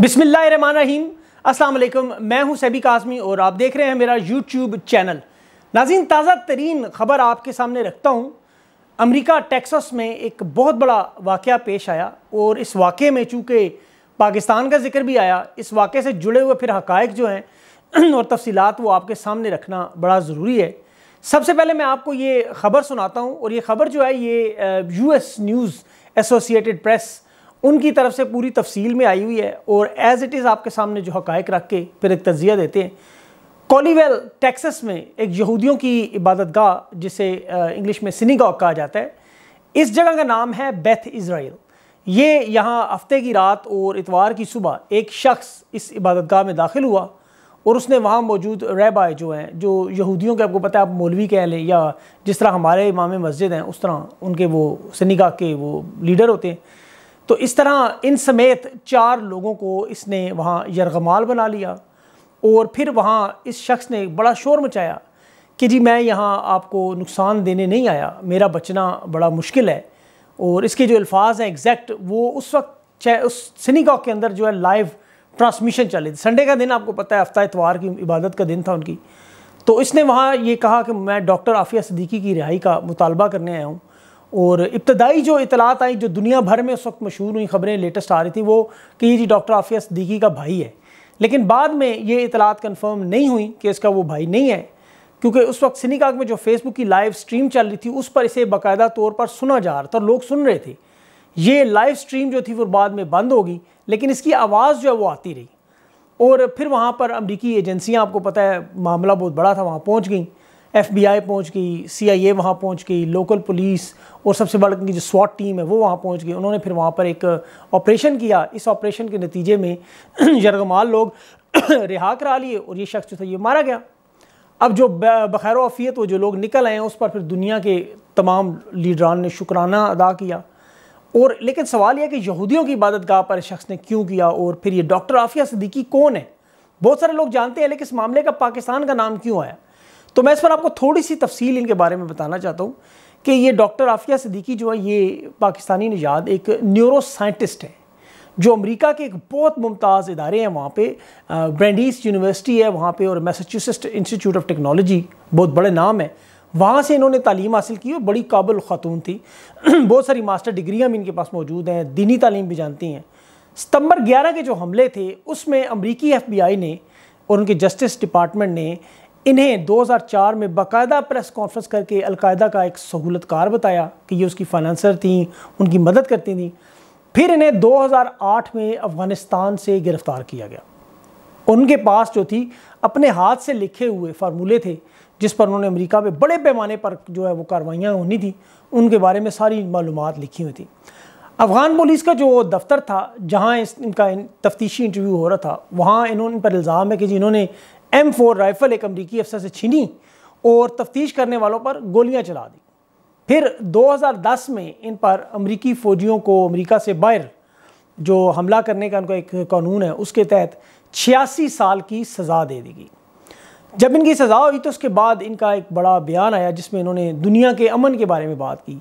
बिसमीम असलम मैं हूं सैबी काजमी और आप देख रहे हैं मेरा यूट्यूब चैनल नाजीन ताज़ा तरीन ख़बर आपके सामने रखता हूं अमेरिका टेक्सास में एक बहुत बड़ा वाक़ पेश आया और इस वाक़े में चूँकि पाकिस्तान का जिक्र भी आया इस वाक़े से जुड़े हुए फिर हकायक जो हैं और तफसीत वो आपके सामने रखना बड़ा ज़रूरी है सबसे पहले मैं आपको ये ख़बर सुनाता हूँ और ये ख़बर जो है ये एस न्यूज़ एसोसिएटेड प्रेस उनकी तरफ से पूरी तफसील में आई हुई है और एज़ इट इज़ आपके सामने जो हक़ रख के फिर एक तजिया देते हैं कॉलीवेल टेक्सस में एक यहूदियों की इबादत गाह जिसे इंग्लिश में सिनीगॉग कहा जाता है इस जगह का नाम है बेथ इसराइल ये यहाँ हफ्ते की रात और इतवार की सुबह एक शख्स इस इबादत गाह में दाखिल हुआ और उसने वहाँ मौजूद रेबाय जो हैं जो यहूदियों के आपको पता है आप मौलवी कह लें या जिस तरह हमारे इमाम मस्जिद हैं उस तरह उनके वो सनीगा के वो लीडर होते हैं तो इस तरह इन समेत चार लोगों को इसने वहाँ यरगमाल बना लिया और फिर वहाँ इस शख्स ने बड़ा शोर मचाया कि जी मैं यहाँ आपको नुकसान देने नहीं आया मेरा बचना बड़ा मुश्किल है और इसके जो अल्फाज हैं एग्जैक्ट वो उस वक्त उस सिनीगा के अंदर जो है लाइव ट्रांसमिशन चल रही थी संडे का दिन आपको पता है हफ्ता इतवार की इबादत का दिन था उनकी तो इसने वहाँ ये कहा कि मैं डॉक्टर आफिया सदीकी की रिहाई का मुतालबा करने आया हूँ और इब्तदाई जो इतलात आई जो दुनिया भर में उस वक्त मशहूर हुई खबरें लेटेस्ट आ रही थी वो कि ये जी डॉक्टर आफिया सदीकी का भाई है लेकिन बाद में ये इतलात कन्फर्म नहीं हुई कि इसका वो भाई नहीं है क्योंकि उस वक्त सिनीकाग में जो फेसबुक की लाइव स्ट्रीम चल रही थी उस पर इसे बाकायदा तौर पर सुना जा रहा था लोग सुन रहे थे ये लाइव स्ट्रीम जो थी वो बाद में बंद होगी लेकिन इसकी आवाज़ जो है वो आती रही और फिर वहाँ पर अमरीकी एजेंसियाँ आपको पता है मामला बहुत बड़ा था वहाँ पहुँच गई एफ बी आई पहुँच गई सी आई ए वहाँ पहुँच गई लोकल पुलिस और सबसे बड़ा की जो स्वाट टीम है वो वहाँ पहुँच गई उन्होंने फिर वहाँ पर एक ऑपरेशन uh, किया इस ऑपरेशन के नतीजे में यरगमाल लोग रिहा करा लिए और ये शख्स जो था ये मारा गया अब जो बखैर अफियत वो जो लोग निकल आए हैं उस पर फिर दुनिया के तमाम लीडरान ने शुक्राना अदा किया और लेकिन सवाल यह कि यहूदियों की इबादत गाह पर शख्स ने क्यों किया और फिर ये डॉक्टर आफिया सदीकी कौन है बहुत सारे लोग जानते हैं लेकिन इस मामले का पाकिस्तान का नाम क्यों आया तो मैं इस पर आपको थोड़ी सी तफसील इनके बारे में बताना चाहता हूँ कि ये डॉक्टर आफिया सदीक़ी जो है ये पाकिस्तानी निजात एक न्यूरो साइंटिस्ट है जो अमेरिका के एक बहुत मुमताज़ इदारे हैं वहाँ पे ब्रेंडीस यूनिवर्सिटी है वहाँ पे और मैसाचुसेट्स इंस्टीट्यूट ऑफ टेक्नोलॉजी बहुत बड़े नाम है वहाँ से इन्होंने तालीम हासिल की और बड़ी काबिल ख़ातून थी बहुत सारी मास्टर डिग्रियाँ भी इनके पास मौजूद हैं दीनी तालीम भी जानती हैं सितंबर 11 के जो हमले थे उसमें अमरीकी आई ने और उनके जस्टिस डिपार्टमेंट ने इन्हें 2004 में बाकायदा प्रेस कॉन्फ्रेंस करके अलकायदा का एक सहूलतकार बताया कि ये उसकी फाइनेंसर थी उनकी मदद करती थी फिर इन्हें 2008 में अफ़गानिस्तान से गिरफ़्तार किया गया उनके पास जो थी अपने हाथ से लिखे हुए फार्मूले थे जिस पर उन्होंने अमेरिका में बड़े पैमाने पर जो है वो कार्रवाइयाँ होनी थी उनके बारे में सारी मालूम लिखी हुई थी अफ़गान पुलिस का जो दफ्तर था जहाँ इस इनका इन, तफ्तीशी इंटरव्यू हो रहा था वहाँ इन्होंने इन पर इल्ज़ाम है कि जी इन्होंने एम फोर राइफल एक अमरीकी अफसर से छीनी और तफ्तीश करने वालों पर गोलियां चला दी फिर 2010 में इन पर अमरीकी फ़ौजियों को अमरीका से बाहर जो हमला करने का उनका एक कानून है उसके तहत छियासी साल की सज़ा दे दी गई जब इनकी सज़ा हुई तो उसके बाद इनका एक बड़ा बयान आया जिसमें इन्होंने दुनिया के अमन के बारे में बात की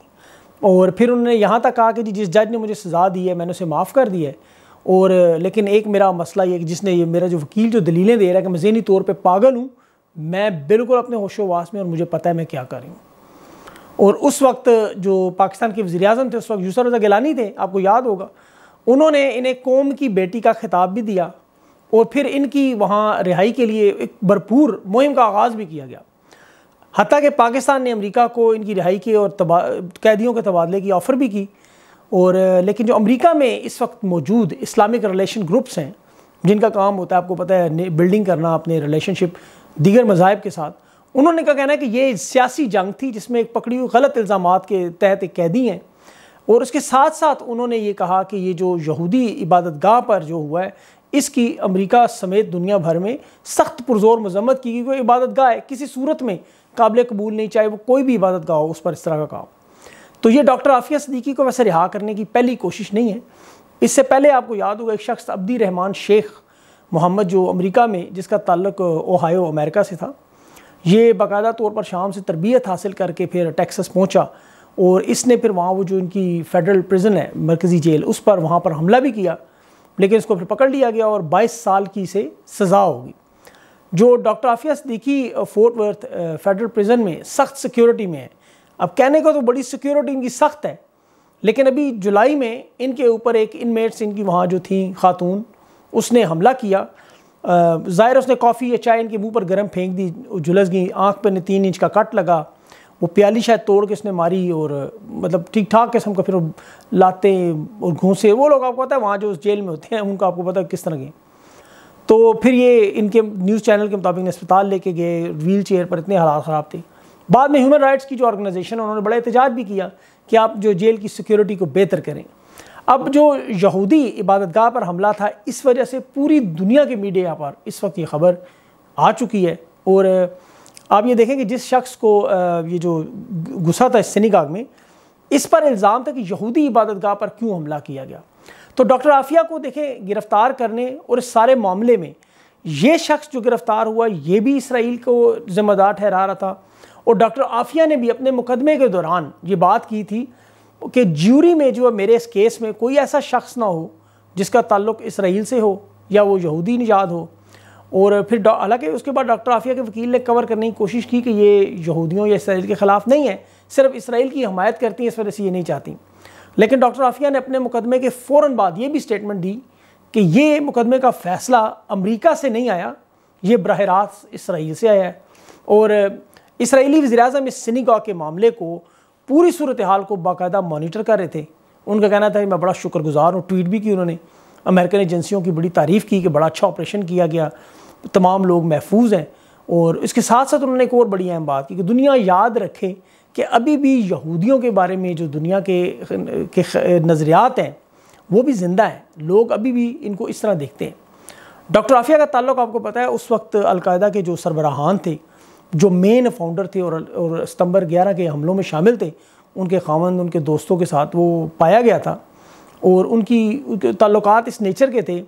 और फिर उन्होंने यहाँ तक कहा कि जी जिस जज ने मुझे सज़ा दी है मैंने उसे माफ़ कर दिया है और लेकिन एक मेरा मसला ये जिसने ये मेरा जो वकील जो दलीलें दे रहा है कि मैं जहनी तौर पर पागल हूँ मैं बिल्कुल अपने होश वास में और मुझे पता है मैं क्या कर रही हूँ और उस वक्त जो पाकिस्तान के वजी अजम थे उस वक्त यूसर रजा गिलानी थे आपको याद होगा उन्होंने इन्हें कौम की बेटी का खिताब भी दिया और फिर इनकी वहाँ रिहाई के लिए एक भरपूर मुहिम का आगाज़ भी किया गया हती कि पाकिस्तान ने अमरीका को इनकी रिहाई के और तबा कैदियों के तबादले की ऑफ़र भी की और लेकिन जो अमेरिका में इस वक्त मौजूद इस्लामिक रिलेशन ग्रुप्स हैं जिनका काम होता है आपको पता है बिल्डिंग करना अपने रिलेशनशिप दीगर मज़ाहब के साथ उन्होंने का कहना है कि ये सियासी जंग थी जिसमें एक पकड़ी हुई गलत इल्ज़ाम के तहत एक कैदी हैं और उसके साथ साथ उन्होंने ये कहा कि ये जो यहूदी इबादत गाह पर जो हुआ है इसकी अमेरिका समेत दुनिया भर में सख्त पुरजोर मजम्मत की गई इबादत गाह है किसी सूरत में काबिल कबूल नहीं चाहे वो कोई भी इबादत गाह हो उस पर इस तरह का काम तो ये डॉक्टर आफिया सदीकी को वैसे रिहा करने की पहली कोशिश नहीं है इससे पहले आपको याद होगा एक शख्स अब्दी रहमान शेख मोहम्मद जो अमेरिका में जिसका ताल्लुक ओहायो अमेरिका से था ये बाकायदा तौर पर शाम से तरबियत हासिल करके फिर टेक्सस पहुंचा और इसने फिर वहाँ वो जो इनकी फेडरल प्रिजन है मरकज़ी जेल उस पर वहाँ पर हमला भी किया लेकिन इसको फिर पकड़ लिया गया और 22 साल की से सज़ा होगी जो doctor Aafia Siddiqui Fort Worth federal prison में सख्त सिक्योरिटी में है अब कहने को तो बड़ी सिक्योरिटी इनकी सख्त है लेकिन अभी जुलाई में इनके ऊपर एक इनमेट्स इनकी वहाँ जो थी खातून उसने हमला किया ज़ाहिर उसने कॉफ़ी या चाय इनके मुंह पर गर्म फेंक दी झुलस गई आंख पर तीन इंच का कट लगा वो प्याली शायद तोड़ के उसने मारी और मतलब ठीक ठाक किस्म का फिर लाते और घूसे वो लोग आपको पता है वहाँ जो उस जेल में होते हैं उनको आपको पता है किस तरह के तो फिर ये इनके न्यूज़ चैनल के मुताबिक अस्पताल लेके गए व्हील चेयर पर इतने हालात ख़राब थे बाद में ह्यूमन राइट्स की जो ऑर्गेनाइजेशन है उन्होंने बड़ा एहतजाज भी किया कि आप जो जेल की सिक्योरिटी को बेहतर करें अब जो यहूदी इबादतगाह पर हमला था इस वजह से पूरी दुनिया के मीडिया पर इस वक्त ये खबर आ चुकी है और आप ये देखें कि जिस शख्स को ये जो घुसा था सिनीगाग में इस पर इल्ज़ाम था कि यहूदी इबादतगाह पर क्यों हमला किया गया तो डॉक्टर आफिया को देखें गिरफ़्तार करने और इस सारे मामले में ये शख्स जो गिरफ़्तार हुआ ये भी इसराइल को ज़िम्मेदार ठहरा रहा था और डॉक्टर आफिया ने भी अपने मुकदमे के दौरान ये बात की थी कि ज्यूरी में जो है मेरे इस केस में कोई ऐसा शख्स ना हो जिसका ताल्लुक इसराइल से हो या वो यहूदी निजात हो और फिर हालांकि उसके बाद डॉक्टर आफिया के वकील ने कवर करने की कोशिश की कि ये यहूदियों या इसराइल के ख़िलाफ़ नहीं है सिर्फ इसराइल की हमायत करती हैं इस वजह से ये नहीं चाहती लेकिन डॉक्टर आफिया ने अपने मुकदमे के फ़ौर बाद ये भी स्टेटमेंट दी कि ये मुकदमे का फ़ैसला अमरीका से नहीं आया ये बरह रास्त इसराइल से आया है और इसराइली वजी अजम इस सिनीगा के मामले को पूरी सूरत हाल को बाकायदा मॉनिटर कर रहे थे उनका कहना था कि मैं बड़ा शुक्रगुजार हूँ ट्वीट भी की उन्होंने अमेरिकन एजेंसियों की बड़ी तारीफ़ की कि बड़ा अच्छा ऑपरेशन किया गया तमाम लोग महफूज हैं और इसके साथ साथ उन्होंने एक और बड़ी अहम बात की कि दुनिया याद रखे कि अभी भी यहूदियों के बारे में जो दुनिया के के नज़रियात हैं वो भी ज़िंदा हैं लोग अभी भी इनको इस तरह देखते हैं डॉक्टर आफिया का ताल्लुक आपको पता है उस वक्त अलकायदा के जो सरबराहान थे जो मेन फाउंडर थे और और सितंबर ग्यारह के हमलों में शामिल थे उनके खामंद उनके दोस्तों के साथ वो पाया गया था और उनकी ताल्लुकात इस नेचर के थे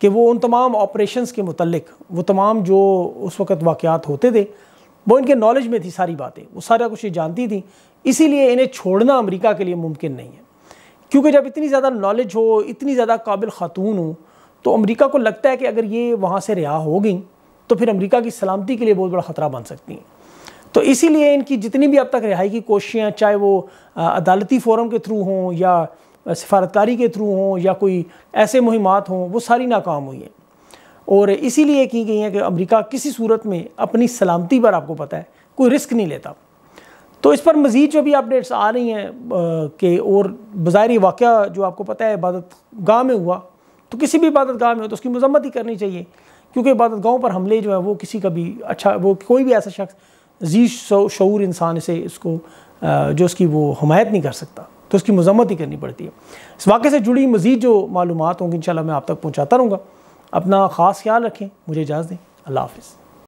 कि वो उन तमाम ऑपरेशंस के मतलब वो तमाम जो उस वक्त वाक़ात होते थे वो इनके नॉलेज में थी सारी बातें वो सारा कुछ ये जानती थी इसीलिए इन्हें छोड़ना अमेरिका के लिए मुमकिन नहीं है क्योंकि जब इतनी ज़्यादा नॉलेज हो इतनी ज़्यादा काबिल ख़ातून हो तो अमेरिका को लगता है कि अगर ये वहाँ से रिहा हो गई तो फिर अमेरिका की सलामती के लिए बहुत बड़ा ख़तरा बन सकती हैं तो इसीलिए इनकी जितनी भी अब तक रिहाई की कोशिशें चाहे वो अदालती फोरम के थ्रू हों या सफारतकारी के थ्रू हों या कोई ऐसे मुहिम हों वो सारी नाकाम हुई हैं और इसीलिए की गई हैं कि अमेरिका किसी सूरत में अपनी सलामती पर आपको पता है कोई रिस्क नहीं लेता तो इस पर मज़ीद जो भी अपडेट्स आ रही हैं कि और बाहरी वाक़ जो आपको पता है इबादत गाह में हुआ तो किसी भी इबादत गाह में हो तो उसकी मजम्मत ही करनी चाहिए क्योंकि इबादत गाहों पर हमले जो है वो किसी का भी अच्छा वो कोई भी ऐसा शख्स जी शूर इंसान से इसको जो उसकी वो हमायत नहीं कर सकता तो उसकी मजम्मत ही करनी पड़ती है इस वाक़े से जुड़ी मज़ीद जो मालूम होंगी इन मैं आप तक पहुँचाता रहूँगा अपना ख़ास ख्याल रखें मुझे इजाज़त दें अल्लाह हाफिज़